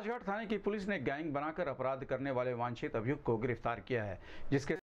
राजघाट थाने की पुलिस ने गैंग बनाकर अपराध करने वाले वांछित अभियुक्त को गिरफ्तार किया है जिसके